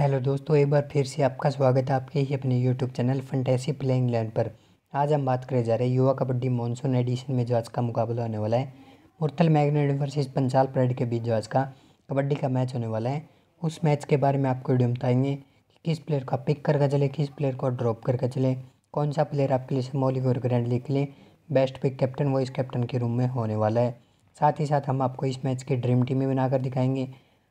hello दोस्तों एक बार फिर से आपका स्वागत है आपके ही अपने YouTube channel Fantasy Playing Land पर आज हम बात करे जा रहे हैं युवा कबड्डी मानसून एडिशन में जो आज का मुकाबला होने वाला है Murthal Magnet versus Panchal Parade के बीच जो आज का कबड्डी का मैच होने वाला है उस मैच के बारे में आपको वीडियो बताएंगे कि किस प्लेयर का पिक करके चले किस प्लेयर को ड्रॉप करके चले कौन सा प्लेयर आपके लिए मौलिक और ग्रैंड लीग के लिए best pick captain vice captain के रूम में होने वाला है साथ ही साथ हम आपको इस मैच की ड्रीम टीमें बनाकर दिखाएंगे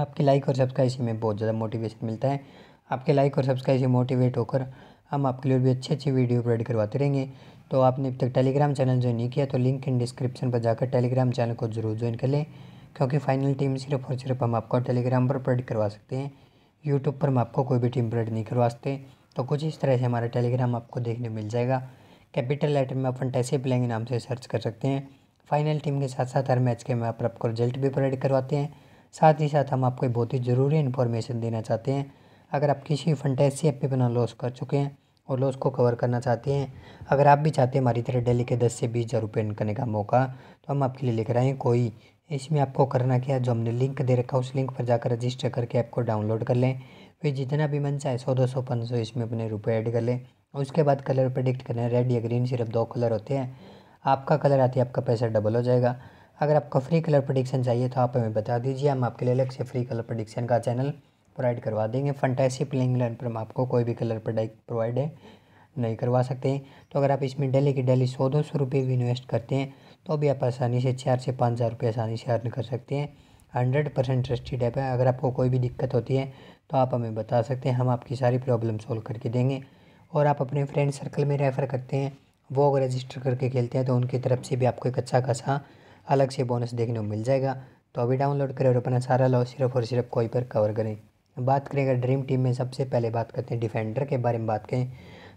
आपके लाइक और सब्सक्राइब से हमें बहुत ज़्यादा मोटिवेशन मिलता है आपके लाइक और सब्सक्राइब से मोटिवेट होकर हम आपके लिए भी अच्छी अच्छी वीडियो अपलोड करवाते रहेंगे तो आपने अब तक टेलीग्राम चैनल ज्वाइन नहीं किया तो लिंक इन डिस्क्रिप्शन पर जाकर टेलीग्राम चैनल को जरूर ज्वाइन कर लें क्योंकि फाइनल टीम सिर्फ और सिर्फ हम आपको टेलीग्राम पर अपलोड करवा सकते हैं यूट्यूब पर हम आपको कोई भी टीम अपलोड नहीं करवा सकते तो कुछ इस तरह से हमारा टेलीग्राम आपको देखने मिल जाएगा कैपिटल लेटर में आप टैसे प्लेंग नाम से सर्च कर सकते हैं फाइनल टीम के साथ साथ हर मैच के में आपको रिजल्ट भी प्रोवाइड करवाते हैं साथ ही साथ हम आपको बहुत ही ज़रूरी इन्फॉर्मेशन देना चाहते हैं अगर आप किसी फंटेसी ऐप पे बना लॉस कर चुके हैं और लॉस को कवर करना चाहते हैं अगर आप भी चाहते हैं हमारी तरह डेली के दस से बीस हज़ार रुपये करने का मौका तो हम आपके लिए लेकर आए हैं कोई इसमें आपको करना क्या जो हमने लिंक दे रखा उस लिंक पर जाकर रजिस्टर करके ऐप को डाउनलोड कर लें फिर जितना भी मन चाहे सौ दो सौ पाँच सौ इसमें अपने रुपये ऐड कर लें और उसके बाद कलर प्रेडिक्ट करना रेड या ग्रीन सिर्फ दो कलर होते हैं आपका कलर आते ही आपका पैसा डबल हो जाएगा अगर आपको फ्री कलर प्रडिक्शन चाहिए तो आप हमें बता दीजिए हम आपके लिए अलग से फ्री कलर प्रडिक्शन का चैनल प्रोवाइड करवा देंगे फंटेसी प्लेइंग लाइन पर हम आपको कोई भी कलर प्रोडक्ट प्रोवाइड नहीं करवा सकते हैं तो अगर आप इसमें डेली की डेली सौ दो सौ रुपये भी इन्वेस्ट करते हैं तो भी आप आसानी से चार से पाँच हज़ार रुपये आसानी से अर्न कर सकते हैं हंड्रेड परसेंट ट्रस्टेड ऐप है अगर आपको कोई भी दिक्कत होती है तो आप हमें बता सकते हैं हम आपकी सारी प्रॉब्लम सॉल्व करके देंगे और आप अपने फ्रेंड सर्कल में रेफ़र करते हैं वो अगर रजिस्टर करके खेलते हैं तो उनकी तरफ से भी आपको एक अच्छा खासा अलग से बोनस देखने को मिल जाएगा तो अभी डाउनलोड करें और अपना सारा लॉ सिर्फ और सिर्फ कोई पर कवर करें बात करें अगर ड्रीम टीम में सबसे पहले बात करते हैं डिफेंडर के बारे में बात करें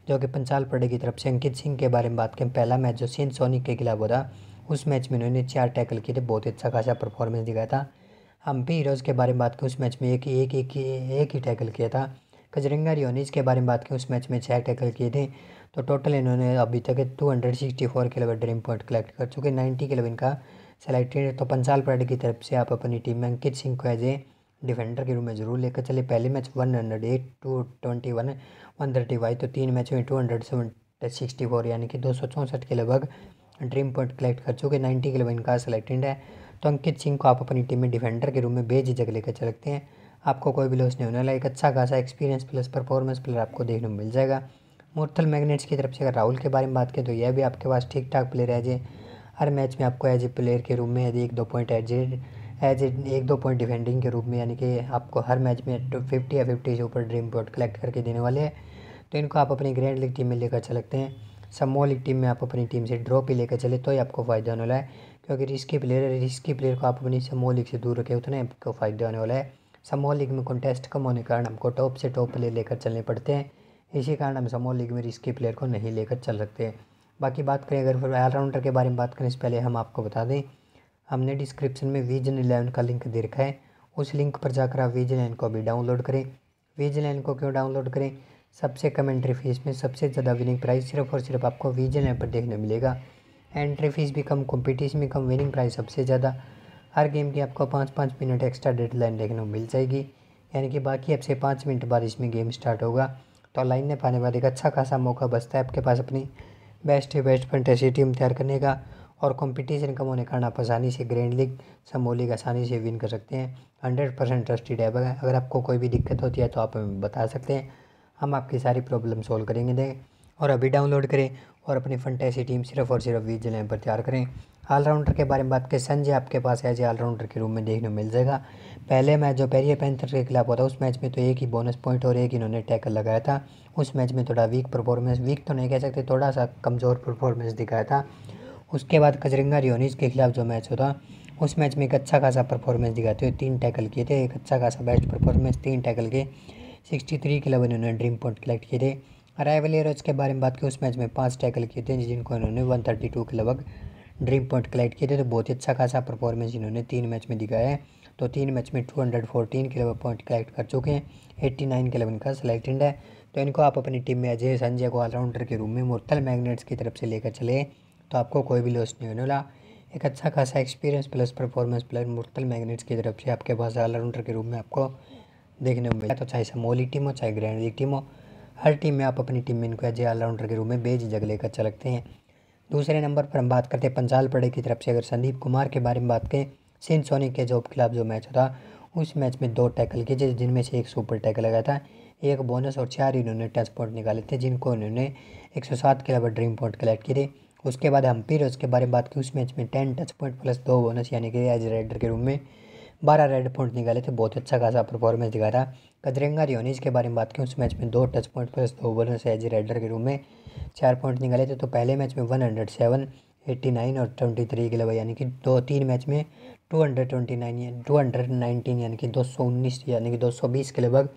जो कि पंचाल पड़े की तरफ से अंकित सिंह के बारे में बात करें पहला मैच जो सिंह सोनी के खिलाफ होता उस मैच में इन्होंने चार टैकल किए थे बहुत ही अच्छा खासा परफॉर्मेंस दिखाया था हम भी हीरोज़ के बारे में बात करें उस मैच में एक ही एक एक एक ही टैकल किया था कजरंगा रियोनीज के बारे में बात करें उस मैच में छः टैकल किए थे तो टोटल इन्होंने अभी तक टू हंड्रेड सिक्सटी फोर के किलो ड्रीम पॉइंट कलेक्ट कर चुके नाइन्टी के लिए इनका सेलेक्टेड है तो पंचाल पैड की तरफ से आप अपनी टीम में अंकित सिंह को एज ए डिफेंडर के रूप में जरूर लेकर चले पहले match one hundred eight two twenty one one thirty वाई तो तीन मैच में two hundred seven sixty four यानी कि दो सौ चौंसठ के लगभग ड्रीम पॉइंट कलेक्ट कर चुके नाइन्टी के लगभग इनका सेलेक्टेड है तो अंकित सिंह को आप अपनी टीम में डिफेंडर के रूप में जगह लेकर चल सकते हैं आपको कोई भी लॉस नहीं होने वाला एक अच्छा खासा एक्सपीरियंस प्लस परफॉर्मेंस प्लेयर आपको देखने को मिल जाएगा मोर्थल मैग्नेट्स की तरफ से अगर राहुल के बारे में बात करें तो यह भी आपके पास ठीक ठाक प्लेयर है जे हर मैच में आपको एज ए प्लेयर के रूप में यदि एक दो पॉइंट एज एज एक दो पॉइंट डिफेंडिंग के रूप में यानी कि आपको हर मैच में फिफ्टी तो या फिफ्टी से ऊपर ड्रीम पॉइंट कलेक्ट करके देने वाले हैं तो इनको आप अपनी ग्रैंड लीग टीम में लेकर सकते हैं समूह लीग टीम में आप अपनी टीम से ड्रॉ पे लेकर चले तो ही आपको फ़ायदा होने वाला है क्योंकि रिस्की प्लेयर रिस्की प्लेयर को आप अपनी समूह लीग से दूर रखें उतना आपको फ़ायदा होने वाला है समूह लीग में कॉन्टेस्ट कम होने के कारण हमको टॉप से टॉप प्लेयर लेकर चलने पड़ते हैं इसी कारण हम समूह लीग में रिस्की प्लेयर को नहीं लेकर चल सकते बाकी बात करें अगर फिर ऑलराउंडर के बारे में बात करें इससे पहले हम आपको बता दें हमने डिस्क्रिप्शन में विजन इलेवन का लिंक दे रखा है उस लिंक पर जाकर आप विजन एन को भी डाउनलोड करें विजन एन को क्यों डाउनलोड करें सबसे कम एंट्री फीस में सबसे ज़्यादा विनिंग प्राइस सिर्फ और सिर्फ आपको विजन एन पर देखने मिलेगा एंट्री फीस भी कम कॉम्पिटिशन भी कम विनिंग प्राइस सबसे ज़्यादा हर गेम की आपको पाँच पाँच मिनट एक्स्ट्रा लाइन देखने को मिल जाएगी यानी कि बाकी आपसे पाँच मिनट बाद इसमें गेम स्टार्ट होगा तो लाइन में पाने बाद एक अच्छा खासा मौका बचता है आपके पास अपनी बेस्ट है बेस्ट ऐसी टीम तैयार करने का और कंपटीशन कम होने कारण आप आसानी से ग्रैंड लीग समो लीग आसानी से विन कर सकते हैं हंड्रेड परसेंट ट्रस्टेड ऐप है अगर आपको कोई भी दिक्कत होती है तो आप हमें बता सकते हैं हम आपकी सारी प्रॉब्लम सॉल्व करेंगे देखें और अभी डाउनलोड करें और अपनी फंटेसी टीम सिर्फ और सिर्फ वीज लैम पर तैयार करें ऑलराउंडर के बारे में बात करें संजय आपके पास ऐसे ऑलराउंडर के रूम में देखने मिल जाएगा पहले मैच जो पेरिय पैंथर के खिलाफ होता है उस मैच में तो एक ही बोनस पॉइंट और एक इन्होंने टैकल लगाया था उस मैच में थोड़ा वीक परफॉर्मेंस वीक तो नहीं कह सकते थोड़ा सा कमज़ोर परफॉर्मेंस दिखाया था उसके बाद कजरिंगा रियोनीस के खिलाफ जो मैच होता उस मैच में एक अच्छा खासा परफॉर्मेंस दिखाते हुए तीन टैकल किए थे एक अच्छा खासा बेस्ट परफॉर्मेंस तीन टैकल के सिक्सटी थ्री के लेवल इन्होंने ड्रीम पॉइंट कलेक्ट किए थे अराइवल एरोज के बारे में बात की उस मैच में पाँच टैकल किए थे जिनको इन्होंने टू के लगभग ड्रीम पॉइंट कलेक्ट किए थे तो बहुत ही अच्छा खासा परफॉर्मेंस इन्होंने तीन मैच में दिखाया है तो तीन मैच में टू हंड्रेड फोर्टीन के लगभग पॉइंट कलेक्ट कर चुके हैं एट्टी नाइन के लेवल का सेलेक्टेड है तो इनको आप अपनी टीम में अजय संजय को ऑलराउंडर के रूम में मुरतल मैगनेट्स की तरफ से लेकर चले तो आपको कोई भी लॉस नहीं होने वाला एक अच्छा खासा experience plus performance plus Murthal Magnets की तरफ से आपके पास ऑलराउंडर के रूप में आपको देखने को मिला तो चाहे समोली टीम हो चाहे ग्रैंड लीग टीम हो हर टीम में आप अपनी टीम में इनको एज ए ऑलराउंडर के रूप में जग लेकर चल हैं दूसरे नंबर पर हम बात करते हैं पंचाल पड़े की तरफ से अगर संदीप कुमार के बारे में बात करें सिंह सोनी के जॉब खिलाफ जो मैच था उस मैच में दो टैकल किए जिस जिनमें से एक सुपर टैकल लगाया था एक बोनस और चार इन्होंने टेस्ट पॉइंट निकाले थे जिनको उन्होंने एक सौ सात के अलावा ड्रीम पॉइंट कलेक्ट किए थे उसके बाद हम फिर उसके बारे में बात की उस मैच में टेन टच पॉइंट प्लस दो बोनस यानी कि एज रेडर के रूम में बारह रेड पॉइंट निकाले थे बहुत अच्छा खासा परफॉर्मेंस दिखा रहा कदरेंगा रियोनीज के बारे में बात की उस मैच में दो टच पॉइंट प्लस दो ओवर से एज रेडर के रूम में चार पॉइंट निकाले थे तो पहले मैच में one hundred seven eighty nine और ट्वेंटी थ्री के अलावा यानी कि दो तीन मैच में टू हंड्रेड ट्वेंटी नाइन या टू हंड्रेड नाइनटीन यानी कि दो सौ उन्नीस यानी कि दो सौ बीस के लगभग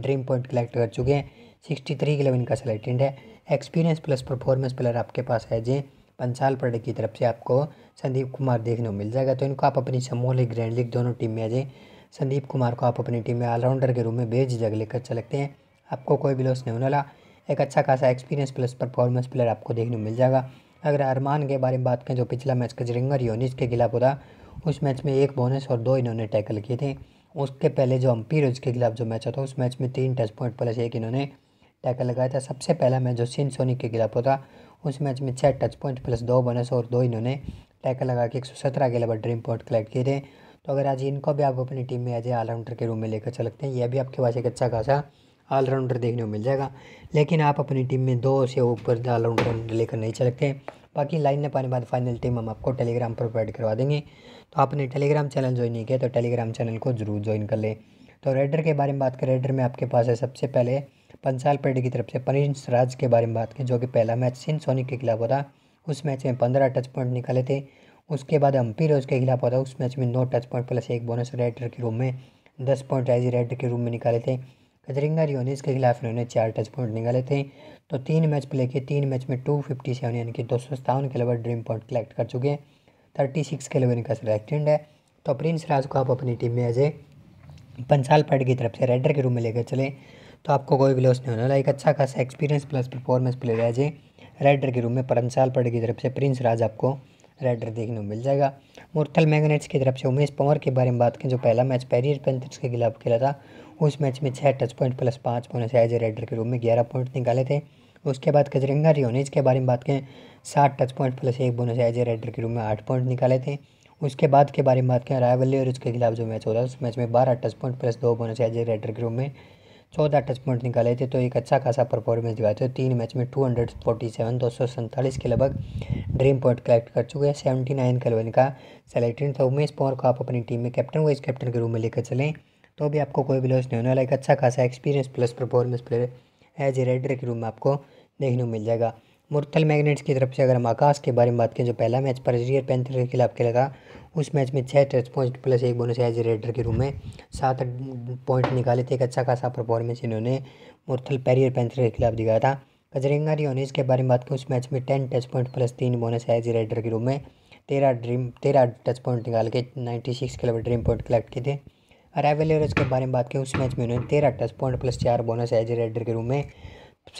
ड्रीम पॉइंट कलेक्ट कर चुके हैं सिक्सटी थ्री के लगभग इनका सेलेक्टेड है एक्सपीरियंस प्लस परफॉर्मेंस प्लेयर आपके पास है जी पंचाल पर्डे की तरफ से आपको संदीप कुमार देखने को मिल जाएगा तो इनको आप अपनी समूह लीग ग्रैंड लीग दोनों टीम में आ जाए संदीप कुमार को आप अपनी टीम में ऑलराउंडर के रूप में बेच जग लेकर चलते हैं आपको कोई भी लॉस नहीं होने वाला एक अच्छा खासा एक्सपीरियंस प्लस परफॉर्मेंस प्लेयर आपको देखने को मिल जाएगा अगर अरमान के बारे में बात करें जो पिछला मैच कजरिंगर योनिस के खिलाफ होता उस मैच में एक बोनस और दो इन्होंने टैकल किए थे उसके पहले जो अम्पीरज के खिलाफ जो मैच होता उस मैच में तीन टच पॉइंट प्लस एक इन्होंने टैकल लगाया था सबसे पहला मैच जो सिन सोनी के खिलाफ होता उस मैच में छः टच पॉइंट प्लस दो बोनस और दो इन्होंने टैकल लगा के एक सौ सत्रह के लेवल ड्रीम पॉइंट कलेक्ट किए थे तो अगर आज इनको भी आप अपनी टीम में एज ए ऑलराउंडर के रूम में लेकर चल सकते हैं यह भी आपके पास एक अच्छा खासा ऑलराउंडर देखने को मिल जाएगा लेकिन आप अपनी टीम में दो से ऊपर ऑलराउंडर लेकर नहीं चल सकते बाकी लाइन में पाने बाद फाइनल टीम हम आपको टेलीग्राम पर प्रोवाइड करवा देंगे तो आपने टेलीग्राम चैनल ज्वाइन नहीं किया तो टेलीग्राम चैनल को ज़रूर ज्वाइन कर लें तो रेडर के बारे में बात करें रेडर में आपके पास है सबसे पहले पंसाल पेड की तरफ से पनिश राज के बारे में बात की जो कि पहला मैच सिंह सोनी के खिलाफ होता उस मैच में पंद्रह टच पॉइंट निकाले थे उसके बाद रोज के खिलाफ होता उस मैच में नौ टच पॉइंट प्लस एक बोनस राइडर के रूम में दस पॉइंट राइजी राइडर के रूम में निकाले थे कजरिंगा रियोनिस के खिलाफ इन्होंने चार टच पॉइंट निकाले थे तो तीन मैच प्ले किए तीन मैच में टू फिफ्टी सेवन यानी कि दो सौ सत्तावन के लेवल ड्रीम पॉइंट कलेक्ट कर चुके हैं थर्टी सिक्स के लेवल इनका सिलेक्टेड है तो प्रिंस राज को आप अपनी टीम में एज ए पंसाल पैड की तरफ से राइडर के रूम में लेकर चले तो आपको कोई भी लॉस नहीं होना लाइक अच्छा खासा एक्सपीरियंस प्लस परफॉर्मेंस प्लेयर है जे राइडर के रूम में परंसाल पड़े की तरफ से प्रिंस राज आपको राइडर देखने को मिल जाएगा मोर्थल मैगनेट्स की तरफ से उमेश पंवर के बारे में बात करें जो पहला मैच पैरियर पेंथर्स के खिलाफ खेला था उस मैच में छः टच पॉइंट प्लस पाँच पॉइंट से जे राइडर के रूम में ग्यारह पॉइंट निकाले थे उसके बाद कजरंगा रियोनेज के बारे में बात करें सात टच पॉइंट प्लस एक बोनस जे राइडर के रूम में आठ पॉइंट निकाले थे उसके बाद के बारे में बात करें रायवली और उसके खिलाफ जो मैच हो रहा है उस मैच में बारह टच पॉइंट प्लस दो बोनस जे राइडर के रूम में चौदह टच पॉइंट निकाले थे तो एक अच्छा खासा परफॉर्मेंस दिखाए थे तीन मैच में टू हंड्रेड फोर्टी सेवन दो सौ सैंतालीस के लगभग ड्रीम पॉइंट कलेक्ट कर चुके हैं सेवेंटी नाइन का लेवन का सेलेक्टेड था उमेश पंवर को आप अपनी टीम में कैप्टन वाइस कैप्टन के रूप में लेकर चलें तो भी आपको कोई भी लॉस नहीं होने वाला एक अच्छा खासा experience plus performance player as a raider के रूप में आपको देखने को मिल जाएगा मुरथल मैग्नेट्स की तरफ से अगर हम आकाश के बारे में बात करें जो पहला मैच पर रियर पैंथर के खिलाफ खेलेगा उस मैच में छः टेस्ट पॉइंट प्लस एक बोनस एज रेडर के रूम में सात पॉइंट निकाले थे एक अच्छा खासा परफॉर्मेंस इन्होंने मुरथल पैरियर पैंथर के खिलाफ दिखाया था कजरेंगा रियोनिस के बारे में बात करें उस मैच में टेन टच पॉइंट प्लस तीन बोनस एज रेडर के रूम में तेरह ड्रीम तेरह टच पॉइंट निकाल के नाइन्टी सिक्स के किलोमीटर ड्रीम पॉइंट कलेक्ट किए थे एवरेज के बारे में बात करें उस मैच में उन्होंने तेरह टच पॉइंट प्लस चार बोनस एज रेडर के रूम में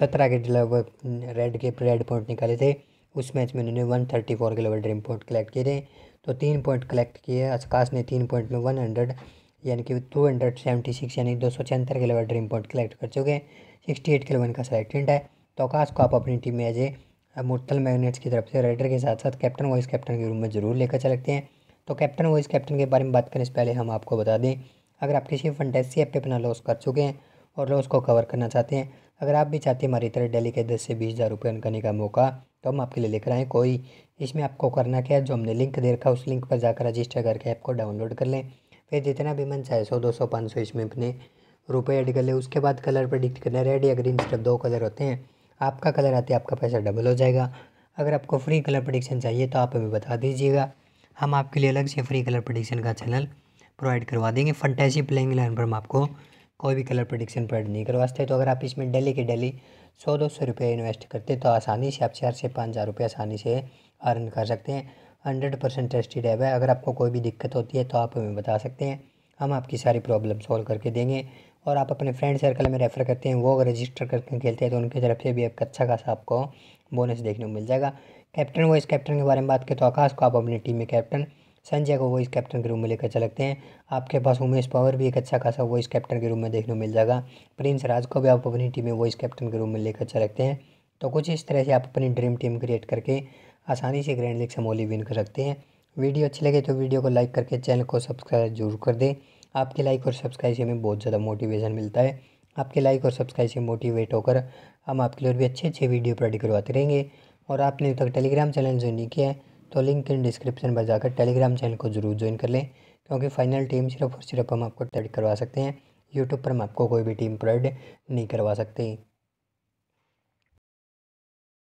सत्रह के लगभग रेड के रेड पॉइंट निकाले थे उस मैच में उन्होंने वन थर्टी फोर के लेवल ड्रीम पॉइंट कलेक्ट किए थे तो तीन पॉइंट कलेक्ट किए असकाश ने तीन पॉइंट में वन हंड्रेड यानी कि टू हंड्रेड सेवेंटी सिक्स यानी दो सौ छिहत्तर ड्रीम पॉइंट कलेक्ट कर चुके हैं सिक्सटी एट के लेवल का सेलेक्टेंट है तो आकाश को आप अपनी टीम में एज ए मुर्तल मैगनेट्स की तरफ से राइडर के साथ साथ कैप्टन वाइस कैप्टन के रूम में ज़रूर लेकर चलते हैं तो कैप्टन वाइस कैप्टन के बारे में बात करने से पहले हम आपको बता दें अगर आप किसी फंटेसी ऐप पर अपना लॉस कर चुके हैं और लॉस को कवर करना चाहते हैं अगर आप भी चाहते हैं हमारी तरह डेली के दस से बीस हज़ार रुपये अन करने का मौका तो हम आपके लिए लिख रहे हैं कोई इसमें आपको करना क्या है जो हमने लिंक दे रखा उस लिंक पर जाकर रजिस्टर करके ऐप को डाउनलोड कर लें फिर जितना भी मन चाहे सौ दो सौ पाँच सौ इसमें अपने रुपये ऐड कर लें उसके बाद कलर प्रेडिक्ट करना रेड या ग्रीन सिर्फ दो कलर होते हैं आपका कलर आते आपका पैसा डबल हो जाएगा अगर आपको फ्री कलर प्रोडिक्शन चाहिए तो आप हमें बता दीजिएगा हम आपके लिए अलग से फ्री कलर प्रडिक्शन का चैनल प्रोवाइड करवा देंगे फंटैसी प्लेइंग लाइन पर हम आपको कोई भी कलर प्रडिक्शन पैड नहीं करवाते तो अगर आप इसमें डेली के डेली सौ दो सौ रुपये इन्वेस्ट करते तो आसानी से आप चार से पाँच हज़ार रुपये आसानी से अर्न कर सकते हैं हंड्रेड परसेंट ट्रस्टेड ऐप है अगर आपको कोई भी दिक्कत होती है तो आप हमें बता सकते हैं हम आपकी सारी प्रॉब्लम सॉल्व करके देंगे और आप अपने फ्रेंड सर्कल में रेफ़र करते हैं वो अगर रजिस्टर करके खेलते हैं तो उनकी तरफ से भी एक अच्छा खासा आपको बोनस देखने को मिल जाएगा कैप्टन वो इस कैप्टन के बारे में बात करें तो आकाश को आप अपनी टीम में कैप्टन संजय को वॉइस कैप्टन के रूम में लेकर चलते हैं आपके पास उमेश पावर भी एक अच्छा खासा वॉइस कैप्टन के रूम में देखने को मिल जाएगा प्रिंस राज को भी आप अपनी टीम में वॉइस कैप्टन के रूम में लेकर चलते हैं तो कुछ इस तरह से आप अपनी ड्रीम टीम क्रिएट करके आसानी से ग्रैंड लीग समोली विन कर सकते हैं वीडियो अच्छी लगे तो वीडियो को लाइक करके चैनल को सब्सक्राइब जरूर कर दें आपके लाइक और सब्सक्राइब से हमें बहुत ज़्यादा मोटिवेशन मिलता है आपके लाइक और सब्सक्राइब से मोटिवेट होकर हम आपके लिए भी अच्छे अच्छे वीडियो प्रोडक्ट करवाते रहेंगे और आपने अभी तक टेलीग्राम चैनल ज्वाइन नहीं किया है तो लिंक इन डिस्क्रिप्शन पर जाकर टेलीग्राम चैनल को जरूर ज्वाइन कर लें क्योंकि फाइनल टीम सिर्फ और सिर्फ हम आपको ट्रेड करवा सकते हैं यूट्यूब पर हम आपको कोई भी टीम प्रोवाइड नहीं करवा सकते